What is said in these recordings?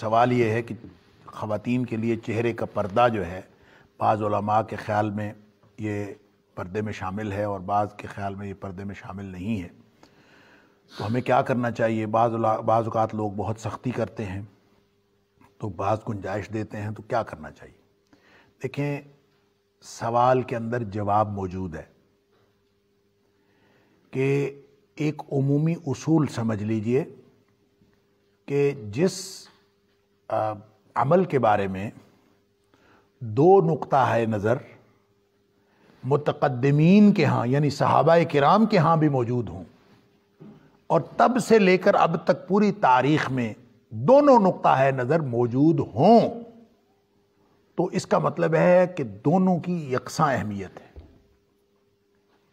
सवाल ये है कि ख़वातीन के लिए चेहरे का पर्दा जो है बाज़ा के ख़्याल में ये पर्दे में शामिल है और बाज़ के ख़्याल में ये पर्दे में शामिल नहीं है तो हमें क्या करना चाहिए बाज़ात लोग बहुत सख्ती करते हैं तो बाज़ गुंजाइश देते हैं तो क्या करना चाहिए देखें सवाल के अंदर जवाब मौजूद है कि एक अमूमी असूल समझ लीजिए कि जिस अमल के बारे में दो नुक्ता है नज़र मुतकदमीन के यहाँ यानी सहाबा कराम के यहाँ भी मौजूद हूँ और तब से लेकर अब तक पूरी तारीख में दोनों नुकता है नज़र मौजूद हों तो इसका मतलब है कि दोनों की यकसा अहमियत है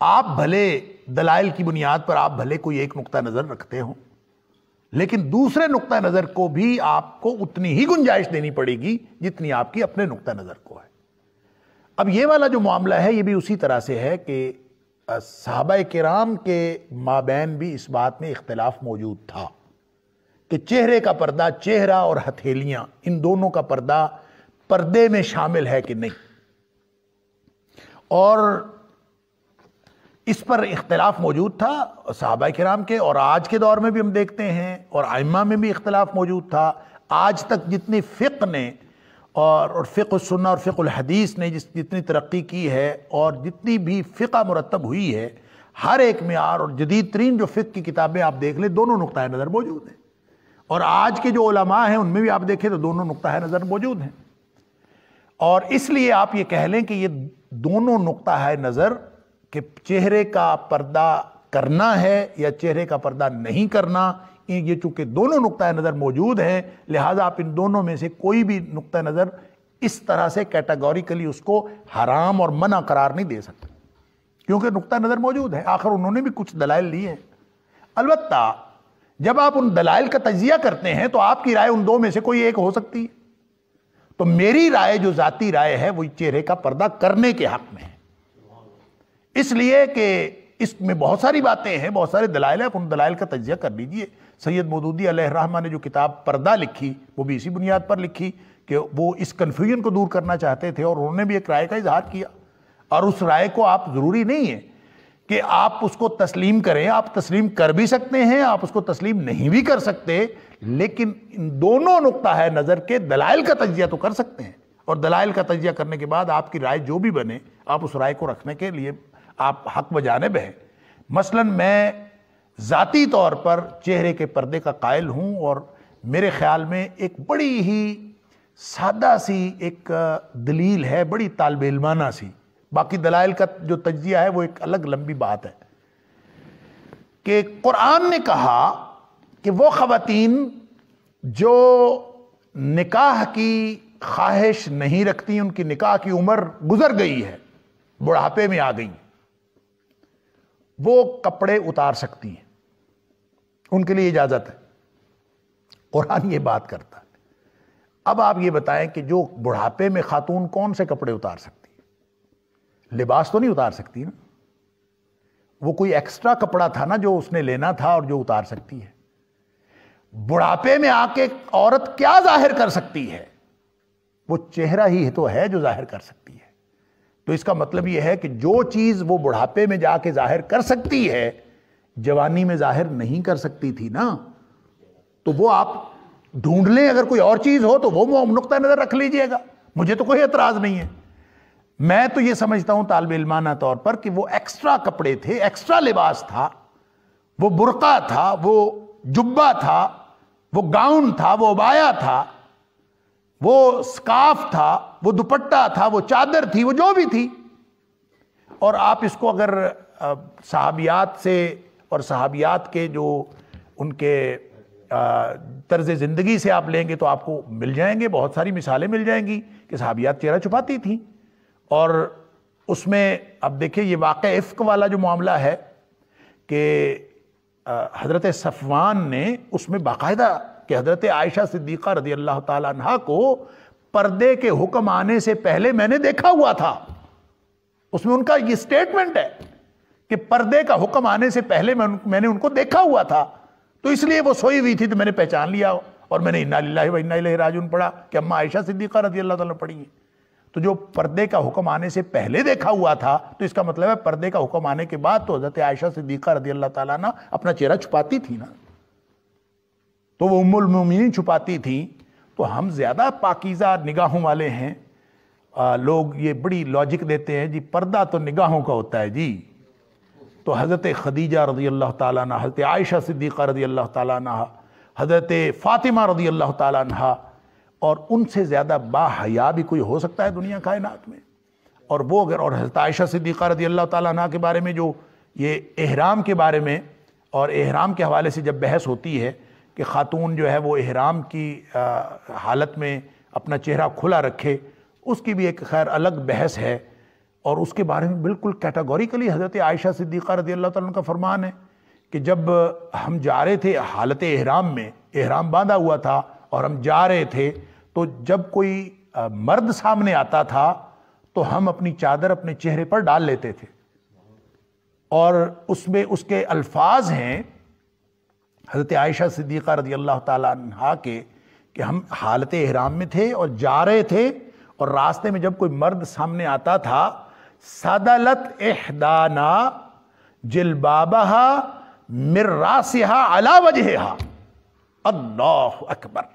आप भले दलाइल की बुनियाद पर आप भले कोई एक नुकता नज़र रखते हों लेकिन दूसरे नुक्ता नज़र को भी आपको उतनी ही गुंजाइश देनी पड़ेगी जितनी आपकी अपने नुक्ता नज़र को है अब ये वाला जो मामला है ये भी उसी तरह से है कि साहबा कराम के माबैन भी इस बात में इख्तलाफ मौजूद था कि चेहरे का पर्दा चेहरा और हथेलियां इन दोनों का पर्दा पर्दे में शामिल है कि नहीं और इस पर इख्तलाफ मौजूद था साहबा कराम के और आज के दौर में भी हम देखते हैं और आइमा में भी इख्तलाफ मौजूद था आज तक जितनी फ़िक ने और और फ़िकसन्ना और फ़िकहदीस ने जिस जितनी तरक्की की है और जितनी भी फ़िका मुरतब हुई है हर एक मैार और जदीद तरीन जो फ़िक की किताबें आप देख लें दोनों नुक़ नज़र मौजूद हैं और आज के जो ओलमा हैं उनमें भी आप देखें तो दोनों नुक़ नज़र मौजूद हैं और इसलिए आप ये कह लें कि ये दोनों नुक़ नज़र के चेहरे का पर्दा करना है या चेहरे का पर्दा नहीं करना ये चूंकि दोनों नुकतः नज़र मौजूद हैं लिहाजा आप इन दोनों में से कोई भी नुकतः नज़र इस तरह से कैटेगोरिकली उसको हराम और मना करार नहीं दे सकते क्योंकि नुकतः नज़र मौजूद है आखिर उन्होंने भी कुछ दलाइल ली है अलबत् जब आप उन दलाइल का तजिया करते हैं तो आपकी राय उन दो में से कोई एक हो सकती है तो मेरी राय जो ज़ाती राय है वो चेहरे का पर्दा करने के हक में है इसलिए कि इसमें बहुत सारी बातें हैं बहुत सारे दलाइल हैं आप उन दलाइल का तजिया कर लीजिए सैयद मदूदी रहमा ने जो किताब पर्दा लिखी वो भी इसी बुनियाद पर लिखी कि वो इस कन्फ्यूजन को दूर करना चाहते थे और उन्होंने भी एक राय का इजहार किया और उस राय को आप ज़रूरी नहीं है कि आप उसको तस्लीम करें आप तस्लीम कर भी सकते हैं आप उसको तस्लीम नहीं भी कर सकते लेकिन इन दोनों नुकता है नज़र के दलाइल का तजिया तो कर सकते हैं और दलाइल का तजिया करने के बाद आपकी राय जो भी बने आप उस राय को रखने के लिए आप हक बजाने बहें मसलन मैं ज़ाती तौर पर चेहरे के पर्दे का कायल हूँ और मेरे ख़्याल में एक बड़ी ही सादा सी एक दलील है बड़ी तालबेलमाना सी बाकी दलाइल का जो तजिया है वो एक अलग लंबी बात है कि कुरान ने कहा कि वो खातन जो निकाह की ख्वाहिश नहीं रखती उनकी निकाह की उम्र गुजर गई है बुढ़ापे में आ गई वो कपड़े उतार सकती हैं उनके लिए इजाज़त है कुरान ये बात करता है अब आप ये बताएं कि जो बुढ़ापे में खातून कौन से कपड़े उतार सकती है लिबास तो नहीं उतार सकती ना वो कोई एक्स्ट्रा कपड़ा था ना जो उसने लेना था और जो उतार सकती है बुढ़ापे में आके औरत क्या जाहिर कर सकती है वो चेहरा ही तो है जो जाहिर कर सकती है तो इसका मतलब यह है कि जो चीज़ वो बुढ़ापे में जाके जाहिर कर सकती है जवानी में जाहिर नहीं कर सकती थी ना तो वो आप ढूंढ लें अगर कोई और चीज़ हो तो वो नुकता नज़र रख लीजिएगा मुझे तो कोई एतराज़ नहीं है मैं तो ये समझता हूं तालब इलमाना तौर पर कि वो एक्स्ट्रा कपड़े थे एक्स्ट्रा लिबास था वो बुरका था वो जुब्बा था वो गाउन था वो अबाया था वो स्काफ था वो दुपट्टा था वो चादर थी वो जो भी थी और आप इसको अगर साहबियात से और सहाबियात के जो उनके तर्ज ज़िंदगी से आप लेंगे तो आपको मिल जाएंगे बहुत सारी मिसालें मिल जाएंगी कि सहाबियात चेहरा छुपाती थी और उसमें अब देखिए ये वाक़ इफ़्क वाला जो मामला है कि हज़रत सफ़वान ने उसमें बाकायदा कि हज़रत आयशा सिद्दीक़ा रदी अल्लाह तह को पर्दे के हुक्म आने से पहले मैंने देखा हुआ था उसमें उनका ये स्टेटमेंट है कि पर्दे का हुक्म आने से पहले मैं उन, मैंने उनको देखा हुआ था तो इसलिए वो सोई हुई थी तो मैंने पहचान लिया और मैंने इन्ना लाही व इन्ना राजून पढ़ा कि अम्मा आयशा सिद्दीक़ा रजी अल्लाह तला पढ़ी है तो जो पर्दे का हुक्म आने से पहले देखा हुआ था तो इसका मतलब है पर्दे का हुक्म आने के बाद तो हज़रत आयशा सिद्दीक़ा रजी अल्लाह ताला ना अपना चेहरा छुपाती थी ना तो वो उम्मुल छुपाती थी तो हम ज़्यादा पाकिज़ा निगाहों वाले हैं आ, लोग ये बड़ी लॉजिक देते हैं जी पर्दा तो निगाहों का होता है जी तो हज़रत खदीजा रजी अल्लाह तह हज़रत आयशा सिद्दीक़ा रजी अल्लाह तह हज़रत फ़ातिमा रजी अल्लाह तह और उनसे ज़्यादा बाहया भी कोई हो सकता है दुनिया कायनात में और वो अगर और हज़रत आयशा सिद्दीक़ा रजी अल्लाह तह के बारे में जो ये एहराम के बारे में और एहराम के हवाले से जब बहस होती है कि ख़ातून जो है वो एहराम की हालत में अपना चेहरा खुला रखे उसकी भी एक खैर अलग बहस है और उसके बारे में बिल्कुल कैटागोरिकली हज़रत आयशा सिद्दीक़ा रदी अल्लाह तन का फरमान है कि जब हम जा रहे थे हालत एहराम में एहराम बांधा हुआ था और हम जा रहे थे तो जब कोई मर्द सामने आता था तो हम अपनी चादर अपने चेहरे पर डाल लेते थे और उसमें उसके अल्फाज हैं हज़रत आयशा सिद्दीक़ा रदी अल्लाह तहा के कि हम हालत एहराम में थे और जा रहे थे और रास्ते में जब कोई मर्द सामने आता था सदलत एहदाना जिलबाबहा मिर्रासिहा अला वजह अल्लाह अकबर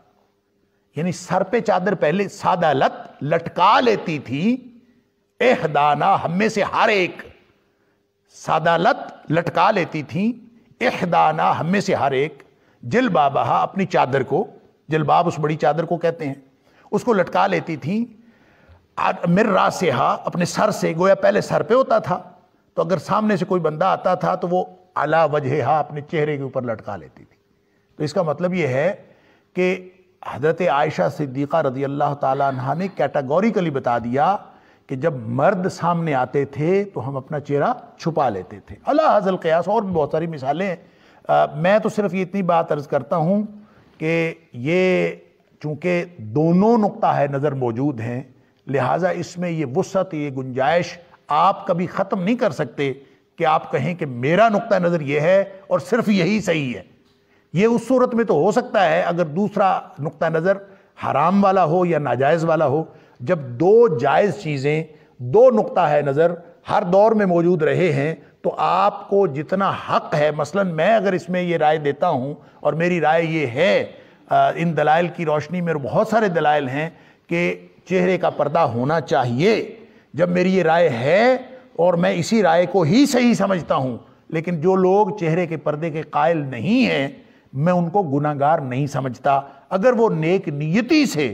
यानी सर पे चादर पहले लत लटका लेती थी एहदाना हमें से हर एक लत लटका लेती थी एहदाना हमें से हर एक जिलबाबहा अपनी चादर को जिलबाब उस बड़ी चादर को कहते हैं उसको लटका लेती थी मिर्रा से हा अपने सर से गोया पहले सर पे होता था तो अगर सामने से कोई बंदा आता था तो वो आला वजह हा अपने चेहरे के ऊपर लटका लेती थी तो इसका मतलब ये है कि हज़रत आयशा सिद्दीक़ा रज़ी अल्लाह तहा ने कैटागोरिकली बता दिया कि जब मर्द सामने आते थे तो हम अपना चेहरा छुपा लेते थे अला हजल कयास और भी बहुत सारी मिसालें मैं तो सिर्फ ये इतनी बात अर्ज़ करता हूँ कि ये चूँकि दोनों नुकता है नज़र मौजूद हैं लिहाजा इसमें ये वसत ये गुंजाइश आप कभी ख़त्म नहीं कर सकते कि आप कहें कि मेरा नुक़ा नज़र ये है और सिर्फ यही सही है ये उस सूरत में तो हो सकता है अगर दूसरा नुक़ नज़र हराम वाला हो या नाजायज़ वाला हो जब दो जायज़ चीज़ें दो नुक़ा है नज़र हर दौर में मौजूद रहे हैं तो आपको जितना हक है मसलन मैं अगर इसमें ये राय देता हूँ और मेरी राय ये है इन दलाइल की रोशनी में बहुत सारे दलाइल हैं कि चेहरे का पर्दा होना चाहिए जब मेरी ये राय है और मैं इसी राय को ही सही समझता हूँ लेकिन जो लोग चेहरे के पर्दे के कायल नहीं हैं मैं उनको गुनागार नहीं समझता अगर वो नेक नियति से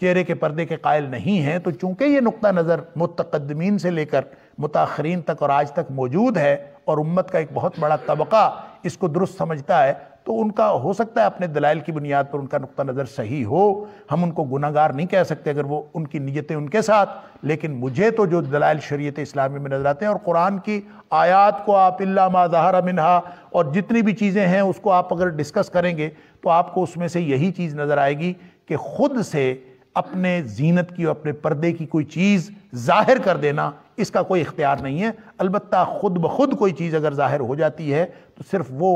चेहरे के पर्दे के कायल नहीं हैं तो चूंकि ये नुक़ नज़र मुतकदमीन से लेकर मुताखरीन तक और आज तक मौजूद है और उम्मत का एक बहुत बड़ा तबका इसको दुरुस्त समझता है तो उनका हो सकता है अपने दलाइल की बुनियाद पर उनका नुक़ नज़र सही हो हम उनको गुनागार नहीं कह सकते अगर वो उनकी नीयतें उनके साथ लेकिन मुझे तो जो दलाइल शरीत इस्लामी में नज़र आते हैं और कुरान की आयात को आप इल्ला जहरा मिनहा और जितनी भी चीज़ें हैं उसको आप अगर डिस्कस करेंगे तो आपको उसमें से यही चीज़ नज़र आएगी कि ख़ुद से अपने जीनत की और अपने पर्दे की कोई चीज़ जाहिर कर देना इसका कोई इख्तियार नहीं है अलबत् खुद ब खुद कोई चीज़ अगर जाहिर हो जाती है तो सिर्फ वो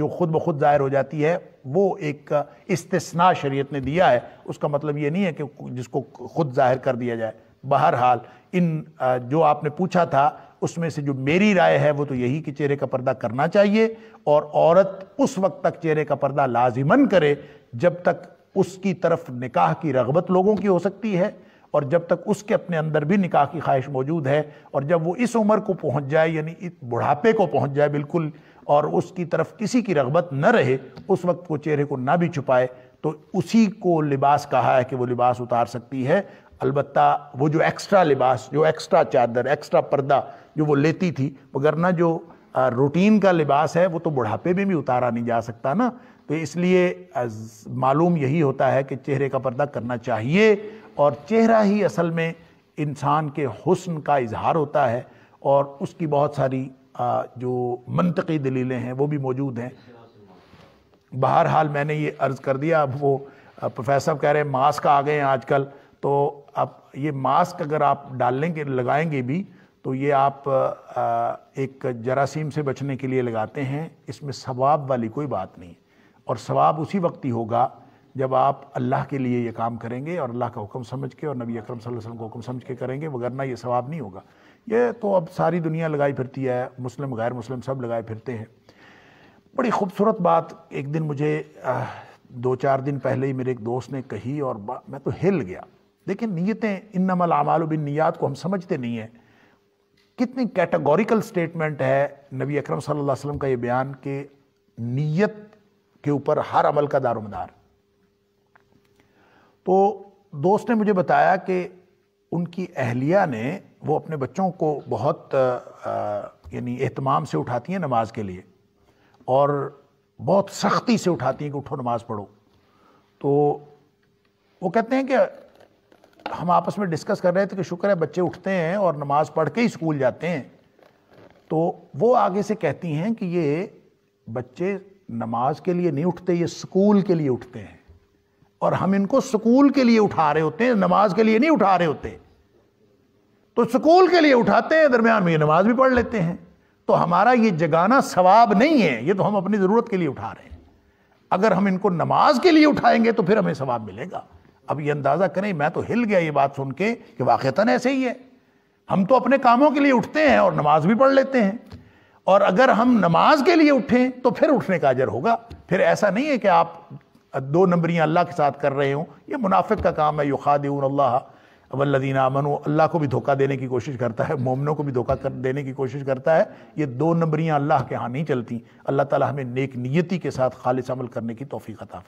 जो खुद ब खुद जाहिर हो जाती है वो एक इस्तना शरीयत ने दिया है उसका मतलब ये नहीं है कि जिसको खुद जाहिर कर दिया जाए बहरहाल इन जो आपने पूछा था उसमें से जो मेरी राय है वो तो यही कि चेहरे का पर्दा करना चाहिए और औरत उस वक्त तक चेहरे का पर्दा लाजिमन करे जब तक उसकी तरफ निकाह की रगबत लोगों की हो सकती है और जब तक उसके अपने अंदर भी निकाह की ख्वाहिश मौजूद है और जब वो इस उम्र को पहुंच जाए यानी बुढ़ापे को पहुंच जाए बिल्कुल और उसकी तरफ किसी की रगबत न रहे उस वक्त वो चेहरे को ना भी छुपाए तो उसी को लिबास कहा है कि वो लिबास उतार सकती है अलबत् वो जो एक्स्ट्रा लिबास जो एक्स्ट्रा चादर एक्स्ट्रा पर्दा जो वो लेती थी वगरना जो रूटीन का लिबास है वो तो बुढ़ापे में भी उतारा नहीं जा सकता ना तो इसलिए मालूम यही होता है कि चेहरे का पर्दा करना चाहिए और चेहरा ही असल में इंसान के हुस्न का इजहार होता है और उसकी बहुत सारी जो मनतकी दलीलें हैं वो भी मौजूद हैं बहरहाल मैंने ये अर्ज़ कर दिया अब वो प्रोफेसर कह रहे हैं मास्क आ गए हैं आजकल तो अब ये मास्क अगर आप डालेंगे लगाएंगे भी तो ये आप एक जरासीम से बचने के लिए लगाते हैं इसमें सवाब वाली कोई बात नहीं है और सवाब उसी वक्त ही होगा जब आप अल्लाह के लिए ये काम करेंगे और अल्लाह का हुक्म समझ के और नबी अकरम वसल्लम को हुक्म समझ के करेंगे वगरना ये सवाब नहीं होगा ये तो अब सारी दुनिया लगाई फिरती है मुस्लिम गैर मुस्लिम सब लगाए फिरते हैं बड़ी खूबसूरत बात एक दिन मुझे दो चार दिन पहले ही मेरे एक दोस्त ने कही और मैं तो हिल गया लेकिन नीयतें इन नमल आमाल बिन नियात को हम समझते नहीं हैं कितनी कैटेगोरिकल स्टेटमेंट है नबी अकरम सल्लल्लाहु अलैहि वसल्लम का ये बयान कि नीयत के ऊपर हर अमल का दारोमदार तो दोस्त ने मुझे बताया कि उनकी अहलिया ने वो अपने बच्चों को बहुत यानी एहतमाम से उठाती हैं नमाज के लिए और बहुत सख्ती से उठाती हैं कि उठो नमाज़ पढ़ो तो वो कहते हैं कि हम आपस में डिस्कस कर रहे थे कि शुक्र है बच्चे उठते हैं और नमाज़ पढ़ के ही स्कूल जाते हैं तो वो आगे से कहती हैं कि ये बच्चे नमाज के लिए नहीं उठते ये स्कूल के लिए उठते हैं और हम इनको स्कूल के लिए उठा रहे होते हैं नमाज के लिए नहीं उठा रहे होते तो स्कूल के लिए उठाते हैं दरमियान में ये नमाज भी पढ़ लेते हैं तो हमारा ये जगाना सवाब नहीं है ये तो हम अपनी ज़रूरत के लिए उठा रहे हैं अगर हम इनको नमाज के लिए उठाएंगे तो फिर हमें सवाब मिलेगा अब ये अंदाज़ा करें मैं तो हिल गया ये बात सुन के कि वाक़ता ऐसे ही है हम तो अपने कामों के लिए उठते हैं और नमाज भी पढ़ लेते हैं और अगर हम नमाज के लिए उठें तो फिर उठने का अजर होगा फिर ऐसा नहीं है कि आप दो नंबरियाँ अल्लाह के साथ कर रहे हो ये मुनाफिक का काम है युखादिन अल्लाह अबल्लिन अमनु अल्लाह को भी धोखा देने की कोशिश करता है मोमनों को भी धोखा कर देने की कोशिश करता है ये दो नंबरियाँ अल्लाह के यहाँ नहीं चलती अल्लाह ताला हमें नेक नियति के साथ खालिश अमल करने की तोफ़ी अता